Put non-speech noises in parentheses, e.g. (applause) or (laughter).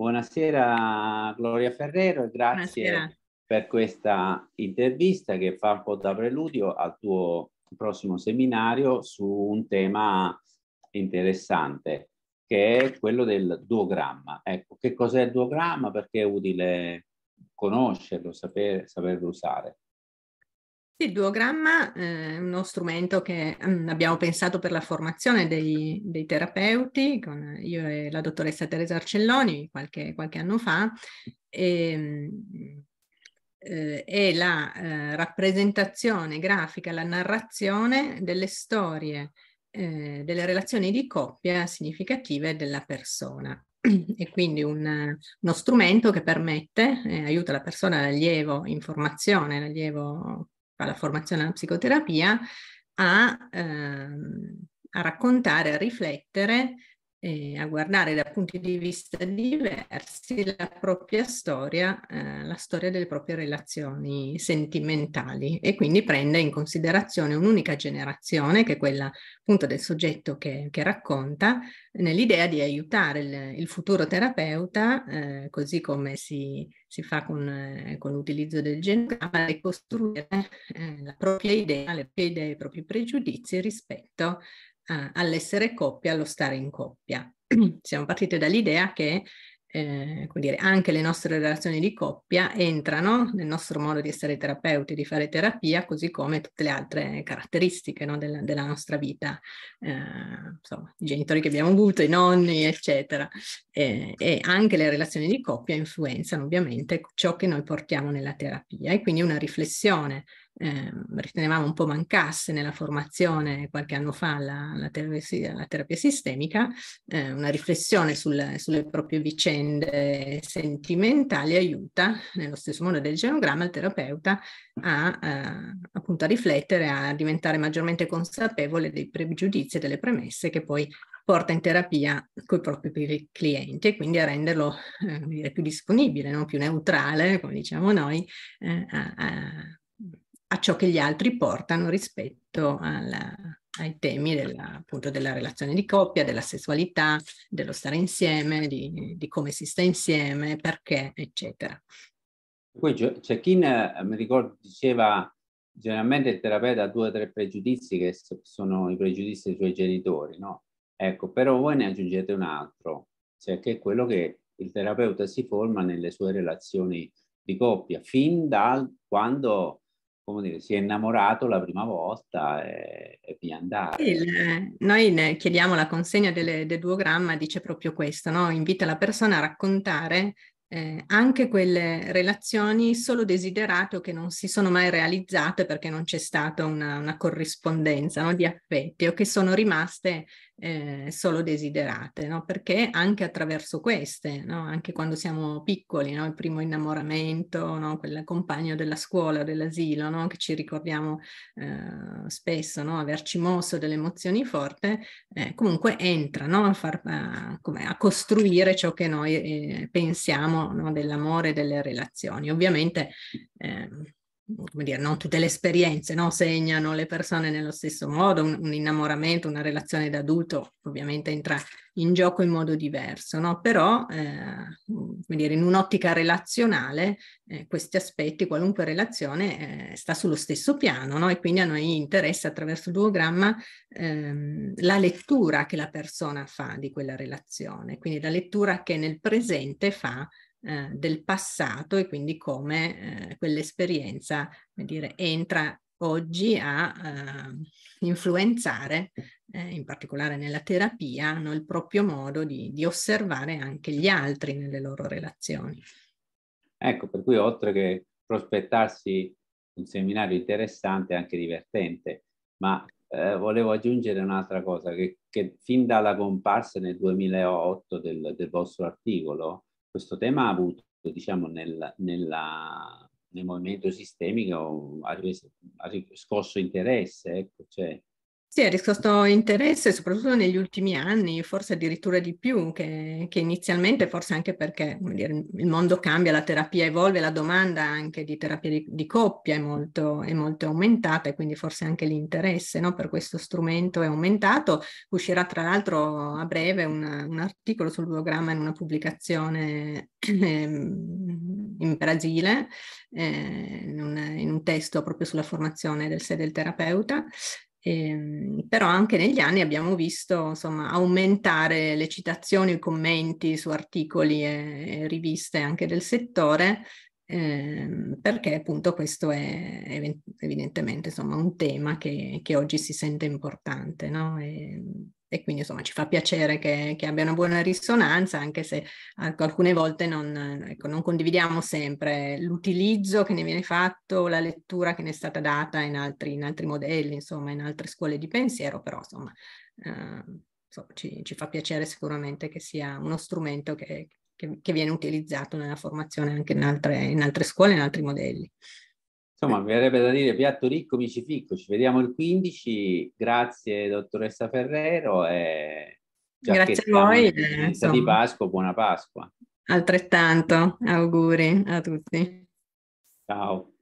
Buonasera Gloria Ferrero e grazie Buonasera. per questa intervista che fa un po' da preludio al tuo prossimo seminario su un tema interessante che è quello del duogramma. Ecco, che cos'è il duogramma? Perché è utile conoscerlo, saper, saperlo usare il duogramma eh, è uno strumento che mm, abbiamo pensato per la formazione dei, dei terapeuti, con io e la dottoressa Teresa Arcelloni qualche, qualche anno fa, ehm, eh, e, è la eh, rappresentazione grafica, la narrazione delle storie, delle relazioni di coppia significative della persona. (clears throat) E quindi un, uno strumento che permette, eh, aiuta la persona, l'allievo in formazione, l'allievo fa la formazione alla psicoterapia, a, ehm, a raccontare, a riflettere eh, a guardare da punti di vista diversi la propria storia, eh, la storia delle proprie relazioni sentimentali e quindi prende in considerazione un'unica generazione, che è quella appunto del soggetto che, che racconta, nell'idea di aiutare il, il futuro terapeuta, eh, così come si, si fa con, eh, con, l'utilizzo del genogramma, a costruire eh, la propria idea, le proprie idee, i propri pregiudizi rispetto a, all'essere coppia, allo stare in coppia. (clears throat) Siamo partite dall'idea che eh, dire, anche le nostre relazioni di coppia entrano nel nostro modo di essere terapeuti, di fare terapia, così come tutte le altre caratteristiche no, della, della, nostra vita, eh, insomma, i genitori che abbiamo avuto, i nonni, eccetera. Eh, e anche le relazioni di coppia influenzano ovviamente ciò che noi portiamo nella terapia e quindi una riflessione Ehm, ritenevamo un po' mancasse nella formazione qualche anno fa la, la, terapia, la terapia, sistemica, eh, una riflessione sul, sulle proprie vicende sentimentali aiuta, nello stesso modo del genogramma, il terapeuta a, eh, appunto a riflettere, a diventare maggiormente consapevole dei pregiudizi e delle premesse che poi porta in terapia con i propri clienti e quindi a renderlo eh, dire, più disponibile, no? più neutrale, come diciamo noi, eh, a, a ciò che gli altri portano rispetto alla, ai temi della, appunto della relazione di coppia, della sessualità, dello stare insieme, di, di come si sta insieme, perché, eccetera. Poi c'è cioè, Cecchin, eh, mi ricordo, diceva generalmente il terapeuta ha due o tre pregiudizi che sono i pregiudizi dei suoi genitori, no? Ecco, però voi ne aggiungete un altro, cioè che è quello che il terapeuta si forma nelle sue relazioni di coppia, fin da quando come dire, si è innamorato la prima volta e, e via andare. Il, noi chiediamo la consegna delle, del duogramma, dice proprio questo, no? invita la persona a raccontare eh, anche quelle relazioni solo desiderate o che non si sono mai realizzate perché non c'è stata una, una corrispondenza no? di affetti o che sono rimaste eh, solo desiderate, no? perché anche attraverso queste, no? anche quando siamo piccoli, no? il primo innamoramento, quel compagno della scuola o dell'asilo, che ci ricordiamo eh, spesso, averci mosso delle emozioni forti, eh, comunque entra a, far, a, a, costruire ciò che noi eh, pensiamo dell'amore e delle relazioni. Ovviamente ehm, come dire, non tutte le esperienze no? segnano le persone nello stesso modo, un, un, innamoramento, una relazione d'adulto ovviamente entra in gioco in modo diverso, no? però eh, mm, come dire, in un'ottica relazionale eh, questi aspetti, qualunque relazione, eh, sta sullo stesso piano no? e quindi a noi interessa attraverso il duogramma ehm, la lettura che la persona fa di quella relazione, quindi la lettura che nel presente fa eh, del passato e quindi come eh, quell'esperienza dire, entra oggi a eh, influenzare, eh, in particolare nella terapia, no, il proprio modo di, di osservare anche gli altri nelle loro relazioni. Ecco, per cui oltre che prospettarsi un seminario interessante e anche divertente, ma eh, volevo aggiungere un'altra cosa, che, che, fin dalla comparsa nel 2008 del, del vostro articolo, questo tema ha avuto, diciamo, nel, nella, nel movimento sistemico ha, riscosso interesse, ecco, cioè, sì, ha riscosto interesse soprattutto negli ultimi anni, forse addirittura di più che, che inizialmente, forse anche perché dire, il mondo cambia, la terapia evolve, la domanda anche di terapia di, di coppia è molto, è molto, aumentata e quindi forse anche l'interesse no, per questo strumento è aumentato. Uscirà tra l'altro a breve una, un articolo sul programma in una pubblicazione ehm, in Brasile, eh, in, un, in, un, testo proprio sulla formazione del, sede del terapeuta. Eh, però anche negli anni abbiamo visto insomma, aumentare le citazioni, i commenti su articoli e, e riviste anche del settore, eh, perché appunto questo è evidentemente insomma, un tema che, che, oggi si sente importante. No? E, ehm, e quindi insomma ci fa piacere che, che abbia una buona risonanza anche se alcune volte non, ecco, non, condividiamo sempre l'utilizzo che ne viene fatto, la lettura che ne è stata data in altri, in altri modelli, insomma in altre scuole di pensiero, però insomma, eh, insomma ci, ci, fa piacere sicuramente che sia uno strumento che, che, che viene utilizzato nella formazione anche in altre, in altre scuole, in altri modelli. Insomma, mi verrebbe da dire piatto ricco, amici ficco, ci vediamo il 15, grazie dottoressa Ferrero e grazie a voi. Di Pasqua, buona Pasqua. Altrettanto, auguri a tutti. Ciao.